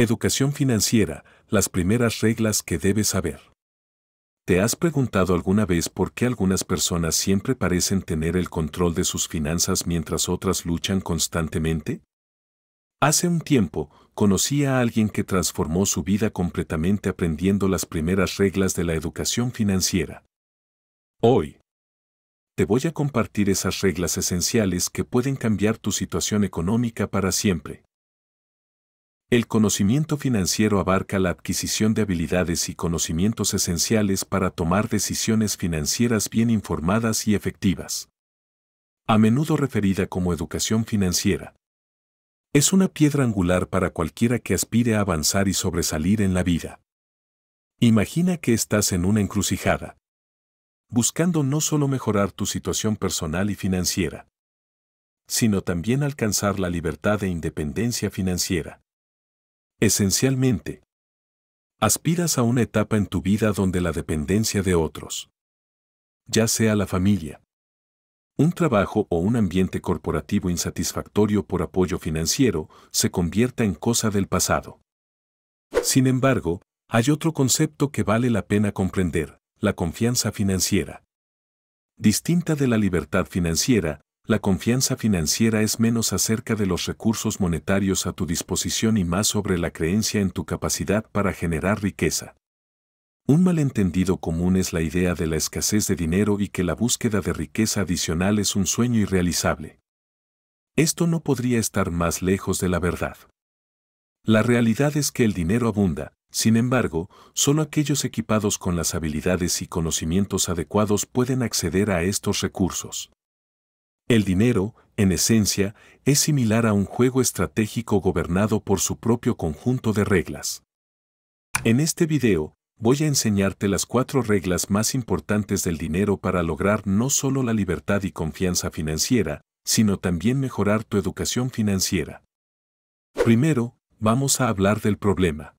Educación financiera, las primeras reglas que debes saber. ¿Te has preguntado alguna vez por qué algunas personas siempre parecen tener el control de sus finanzas mientras otras luchan constantemente? Hace un tiempo, conocí a alguien que transformó su vida completamente aprendiendo las primeras reglas de la educación financiera. Hoy, te voy a compartir esas reglas esenciales que pueden cambiar tu situación económica para siempre. El conocimiento financiero abarca la adquisición de habilidades y conocimientos esenciales para tomar decisiones financieras bien informadas y efectivas. A menudo referida como educación financiera. Es una piedra angular para cualquiera que aspire a avanzar y sobresalir en la vida. Imagina que estás en una encrucijada, buscando no solo mejorar tu situación personal y financiera, sino también alcanzar la libertad e independencia financiera. Esencialmente, aspiras a una etapa en tu vida donde la dependencia de otros, ya sea la familia, un trabajo o un ambiente corporativo insatisfactorio por apoyo financiero, se convierta en cosa del pasado. Sin embargo, hay otro concepto que vale la pena comprender, la confianza financiera. Distinta de la libertad financiera, la confianza financiera es menos acerca de los recursos monetarios a tu disposición y más sobre la creencia en tu capacidad para generar riqueza. Un malentendido común es la idea de la escasez de dinero y que la búsqueda de riqueza adicional es un sueño irrealizable. Esto no podría estar más lejos de la verdad. La realidad es que el dinero abunda, sin embargo, solo aquellos equipados con las habilidades y conocimientos adecuados pueden acceder a estos recursos. El dinero, en esencia, es similar a un juego estratégico gobernado por su propio conjunto de reglas. En este video, voy a enseñarte las cuatro reglas más importantes del dinero para lograr no solo la libertad y confianza financiera, sino también mejorar tu educación financiera. Primero, vamos a hablar del problema.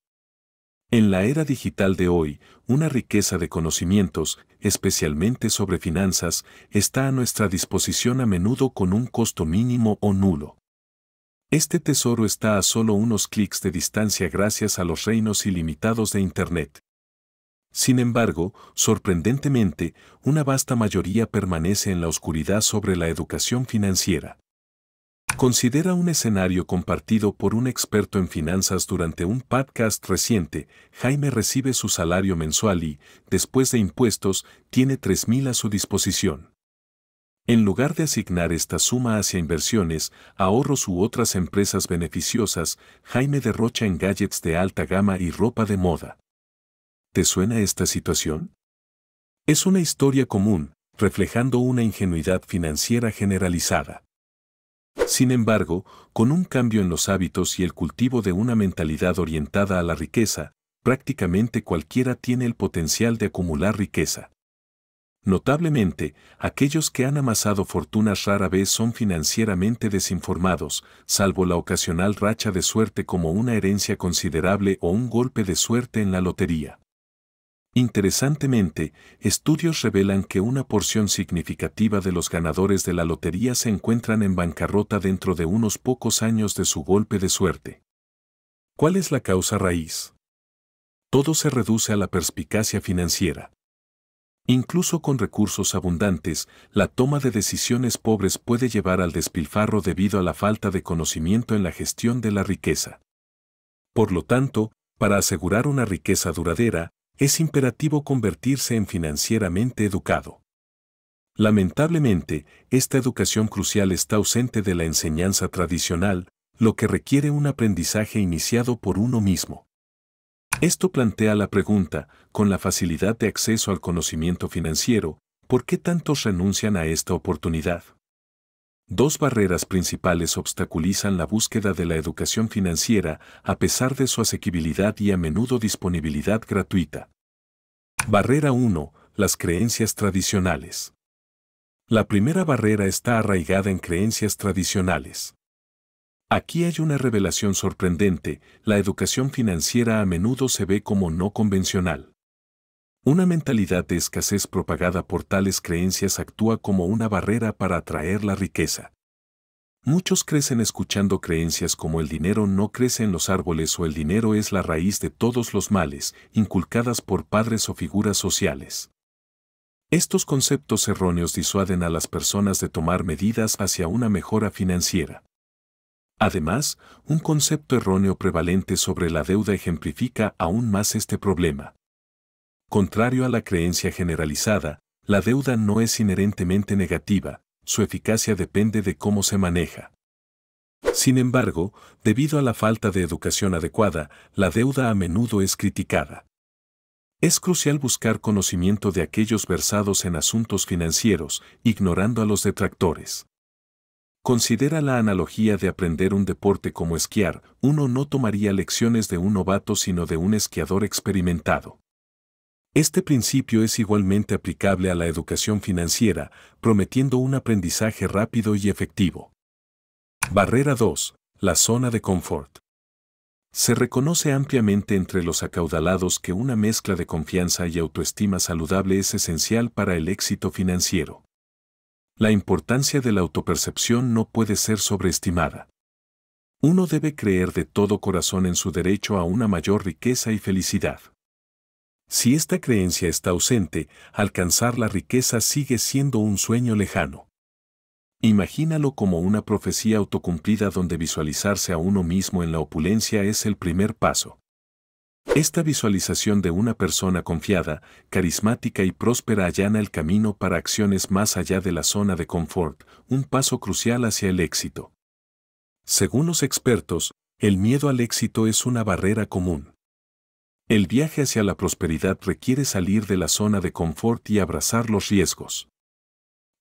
En la era digital de hoy, una riqueza de conocimientos, especialmente sobre finanzas, está a nuestra disposición a menudo con un costo mínimo o nulo. Este tesoro está a solo unos clics de distancia gracias a los reinos ilimitados de Internet. Sin embargo, sorprendentemente, una vasta mayoría permanece en la oscuridad sobre la educación financiera considera un escenario compartido por un experto en finanzas durante un podcast reciente, Jaime recibe su salario mensual y, después de impuestos, tiene 3.000 a su disposición. En lugar de asignar esta suma hacia inversiones, ahorros u otras empresas beneficiosas, Jaime derrocha en gadgets de alta gama y ropa de moda. ¿Te suena esta situación? Es una historia común, reflejando una ingenuidad financiera generalizada. Sin embargo, con un cambio en los hábitos y el cultivo de una mentalidad orientada a la riqueza, prácticamente cualquiera tiene el potencial de acumular riqueza. Notablemente, aquellos que han amasado fortunas rara vez son financieramente desinformados, salvo la ocasional racha de suerte como una herencia considerable o un golpe de suerte en la lotería. Interesantemente, estudios revelan que una porción significativa de los ganadores de la lotería se encuentran en bancarrota dentro de unos pocos años de su golpe de suerte. ¿Cuál es la causa raíz? Todo se reduce a la perspicacia financiera. Incluso con recursos abundantes, la toma de decisiones pobres puede llevar al despilfarro debido a la falta de conocimiento en la gestión de la riqueza. Por lo tanto, para asegurar una riqueza duradera, es imperativo convertirse en financieramente educado. Lamentablemente, esta educación crucial está ausente de la enseñanza tradicional, lo que requiere un aprendizaje iniciado por uno mismo. Esto plantea la pregunta, con la facilidad de acceso al conocimiento financiero, ¿por qué tantos renuncian a esta oportunidad? Dos barreras principales obstaculizan la búsqueda de la educación financiera a pesar de su asequibilidad y a menudo disponibilidad gratuita. Barrera 1. Las creencias tradicionales. La primera barrera está arraigada en creencias tradicionales. Aquí hay una revelación sorprendente, la educación financiera a menudo se ve como no convencional. Una mentalidad de escasez propagada por tales creencias actúa como una barrera para atraer la riqueza. Muchos crecen escuchando creencias como el dinero no crece en los árboles o el dinero es la raíz de todos los males, inculcadas por padres o figuras sociales. Estos conceptos erróneos disuaden a las personas de tomar medidas hacia una mejora financiera. Además, un concepto erróneo prevalente sobre la deuda ejemplifica aún más este problema. Contrario a la creencia generalizada, la deuda no es inherentemente negativa, su eficacia depende de cómo se maneja. Sin embargo, debido a la falta de educación adecuada, la deuda a menudo es criticada. Es crucial buscar conocimiento de aquellos versados en asuntos financieros, ignorando a los detractores. Considera la analogía de aprender un deporte como esquiar, uno no tomaría lecciones de un novato sino de un esquiador experimentado. Este principio es igualmente aplicable a la educación financiera, prometiendo un aprendizaje rápido y efectivo. Barrera 2. La zona de confort. Se reconoce ampliamente entre los acaudalados que una mezcla de confianza y autoestima saludable es esencial para el éxito financiero. La importancia de la autopercepción no puede ser sobreestimada. Uno debe creer de todo corazón en su derecho a una mayor riqueza y felicidad. Si esta creencia está ausente, alcanzar la riqueza sigue siendo un sueño lejano. Imagínalo como una profecía autocumplida donde visualizarse a uno mismo en la opulencia es el primer paso. Esta visualización de una persona confiada, carismática y próspera allana el camino para acciones más allá de la zona de confort, un paso crucial hacia el éxito. Según los expertos, el miedo al éxito es una barrera común. El viaje hacia la prosperidad requiere salir de la zona de confort y abrazar los riesgos.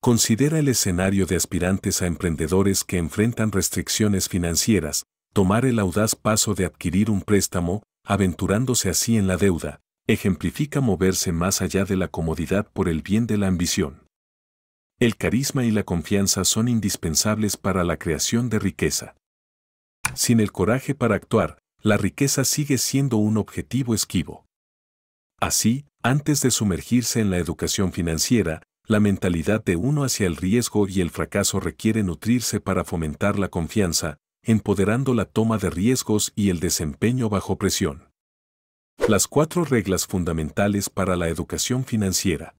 Considera el escenario de aspirantes a emprendedores que enfrentan restricciones financieras, tomar el audaz paso de adquirir un préstamo, aventurándose así en la deuda, ejemplifica moverse más allá de la comodidad por el bien de la ambición. El carisma y la confianza son indispensables para la creación de riqueza. Sin el coraje para actuar, la riqueza sigue siendo un objetivo esquivo. Así, antes de sumergirse en la educación financiera, la mentalidad de uno hacia el riesgo y el fracaso requiere nutrirse para fomentar la confianza, empoderando la toma de riesgos y el desempeño bajo presión. Las cuatro reglas fundamentales para la educación financiera.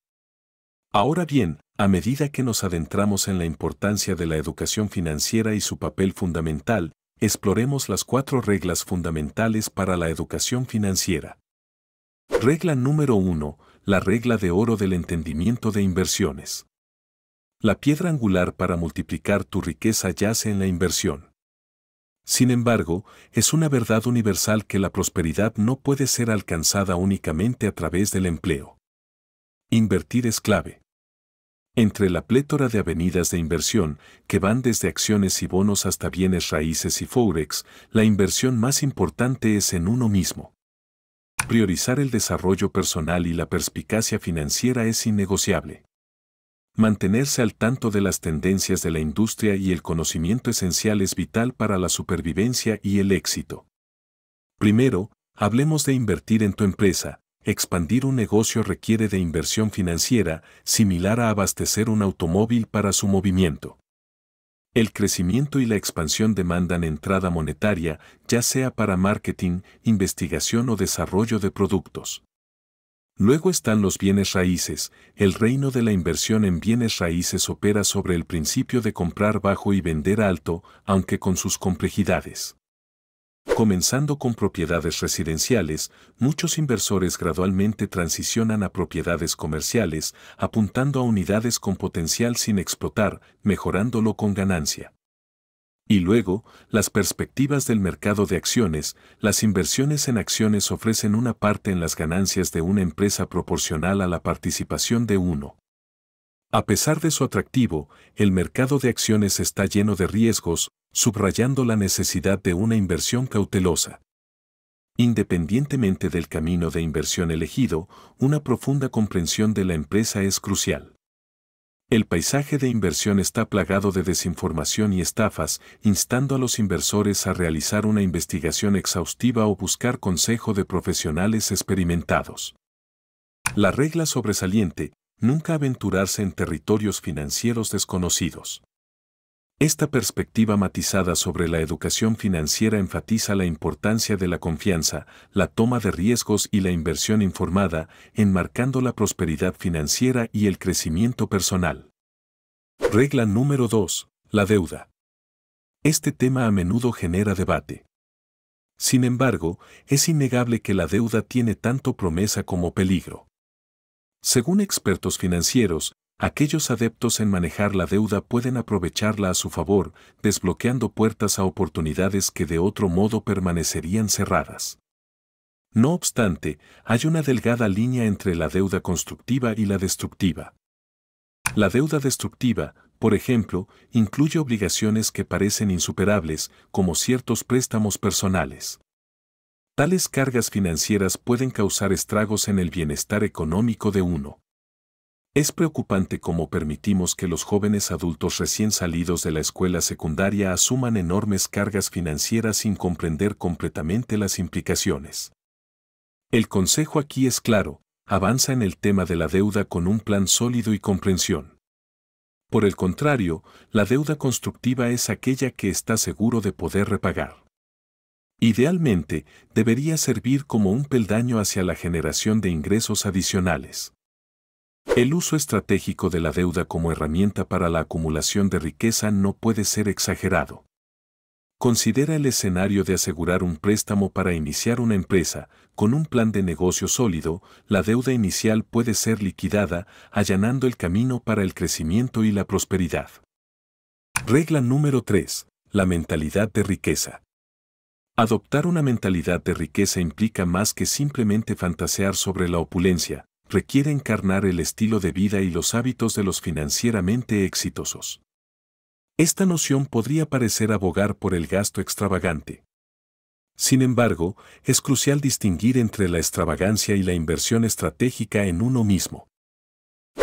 Ahora bien, a medida que nos adentramos en la importancia de la educación financiera y su papel fundamental, Exploremos las cuatro reglas fundamentales para la educación financiera. Regla número 1. La regla de oro del entendimiento de inversiones. La piedra angular para multiplicar tu riqueza yace en la inversión. Sin embargo, es una verdad universal que la prosperidad no puede ser alcanzada únicamente a través del empleo. Invertir es clave. Entre la plétora de avenidas de inversión, que van desde acciones y bonos hasta bienes raíces y forex, la inversión más importante es en uno mismo. Priorizar el desarrollo personal y la perspicacia financiera es innegociable. Mantenerse al tanto de las tendencias de la industria y el conocimiento esencial es vital para la supervivencia y el éxito. Primero, hablemos de invertir en tu empresa, expandir un negocio requiere de inversión financiera similar a abastecer un automóvil para su movimiento. El crecimiento y la expansión demandan entrada monetaria, ya sea para marketing, investigación o desarrollo de productos. Luego están los bienes raíces. El reino de la inversión en bienes raíces opera sobre el principio de comprar bajo y vender alto, aunque con sus complejidades. Comenzando con propiedades residenciales, muchos inversores gradualmente transicionan a propiedades comerciales, apuntando a unidades con potencial sin explotar, mejorándolo con ganancia. Y luego, las perspectivas del mercado de acciones, las inversiones en acciones ofrecen una parte en las ganancias de una empresa proporcional a la participación de uno. A pesar de su atractivo, el mercado de acciones está lleno de riesgos, subrayando la necesidad de una inversión cautelosa. Independientemente del camino de inversión elegido, una profunda comprensión de la empresa es crucial. El paisaje de inversión está plagado de desinformación y estafas, instando a los inversores a realizar una investigación exhaustiva o buscar consejo de profesionales experimentados. La regla sobresaliente, nunca aventurarse en territorios financieros desconocidos. Esta perspectiva matizada sobre la educación financiera enfatiza la importancia de la confianza, la toma de riesgos y la inversión informada, enmarcando la prosperidad financiera y el crecimiento personal. Regla número 2. La deuda. Este tema a menudo genera debate. Sin embargo, es innegable que la deuda tiene tanto promesa como peligro. Según expertos financieros, Aquellos adeptos en manejar la deuda pueden aprovecharla a su favor, desbloqueando puertas a oportunidades que de otro modo permanecerían cerradas. No obstante, hay una delgada línea entre la deuda constructiva y la destructiva. La deuda destructiva, por ejemplo, incluye obligaciones que parecen insuperables, como ciertos préstamos personales. Tales cargas financieras pueden causar estragos en el bienestar económico de uno. Es preocupante cómo permitimos que los jóvenes adultos recién salidos de la escuela secundaria asuman enormes cargas financieras sin comprender completamente las implicaciones. El consejo aquí es claro, avanza en el tema de la deuda con un plan sólido y comprensión. Por el contrario, la deuda constructiva es aquella que está seguro de poder repagar. Idealmente, debería servir como un peldaño hacia la generación de ingresos adicionales. El uso estratégico de la deuda como herramienta para la acumulación de riqueza no puede ser exagerado. Considera el escenario de asegurar un préstamo para iniciar una empresa, con un plan de negocio sólido, la deuda inicial puede ser liquidada, allanando el camino para el crecimiento y la prosperidad. Regla número 3. La mentalidad de riqueza. Adoptar una mentalidad de riqueza implica más que simplemente fantasear sobre la opulencia, requiere encarnar el estilo de vida y los hábitos de los financieramente exitosos. Esta noción podría parecer abogar por el gasto extravagante. Sin embargo, es crucial distinguir entre la extravagancia y la inversión estratégica en uno mismo.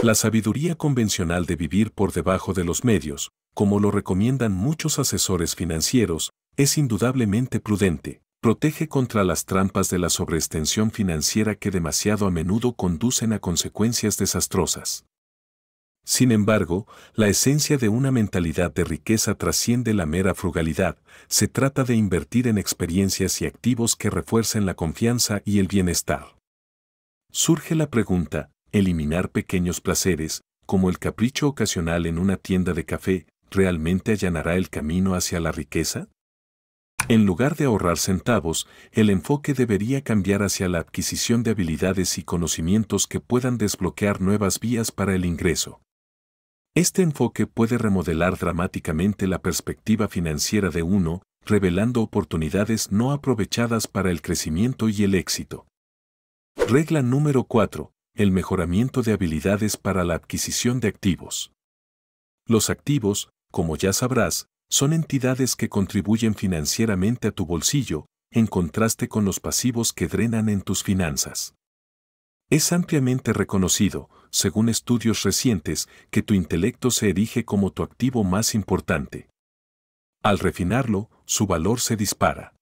La sabiduría convencional de vivir por debajo de los medios, como lo recomiendan muchos asesores financieros, es indudablemente prudente protege contra las trampas de la sobreextensión financiera que demasiado a menudo conducen a consecuencias desastrosas. Sin embargo, la esencia de una mentalidad de riqueza trasciende la mera frugalidad, se trata de invertir en experiencias y activos que refuercen la confianza y el bienestar. Surge la pregunta, ¿eliminar pequeños placeres, como el capricho ocasional en una tienda de café, realmente allanará el camino hacia la riqueza? En lugar de ahorrar centavos, el enfoque debería cambiar hacia la adquisición de habilidades y conocimientos que puedan desbloquear nuevas vías para el ingreso. Este enfoque puede remodelar dramáticamente la perspectiva financiera de uno, revelando oportunidades no aprovechadas para el crecimiento y el éxito. Regla número 4. El mejoramiento de habilidades para la adquisición de activos. Los activos, como ya sabrás, son entidades que contribuyen financieramente a tu bolsillo, en contraste con los pasivos que drenan en tus finanzas. Es ampliamente reconocido, según estudios recientes, que tu intelecto se erige como tu activo más importante. Al refinarlo, su valor se dispara.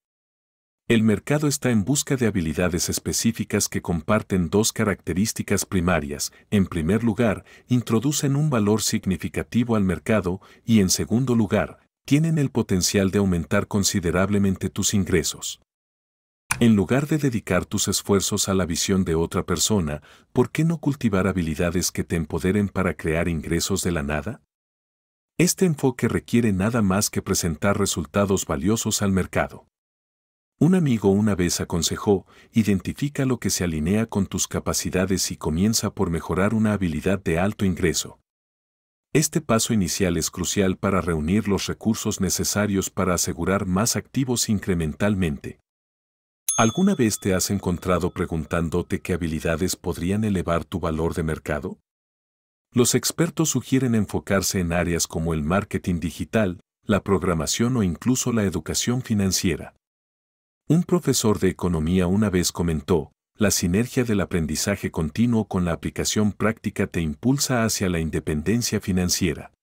El mercado está en busca de habilidades específicas que comparten dos características primarias. En primer lugar, introducen un valor significativo al mercado y en segundo lugar, tienen el potencial de aumentar considerablemente tus ingresos. En lugar de dedicar tus esfuerzos a la visión de otra persona, ¿por qué no cultivar habilidades que te empoderen para crear ingresos de la nada? Este enfoque requiere nada más que presentar resultados valiosos al mercado. Un amigo una vez aconsejó, identifica lo que se alinea con tus capacidades y comienza por mejorar una habilidad de alto ingreso. Este paso inicial es crucial para reunir los recursos necesarios para asegurar más activos incrementalmente. ¿Alguna vez te has encontrado preguntándote qué habilidades podrían elevar tu valor de mercado? Los expertos sugieren enfocarse en áreas como el marketing digital, la programación o incluso la educación financiera. Un profesor de economía una vez comentó, la sinergia del aprendizaje continuo con la aplicación práctica te impulsa hacia la independencia financiera.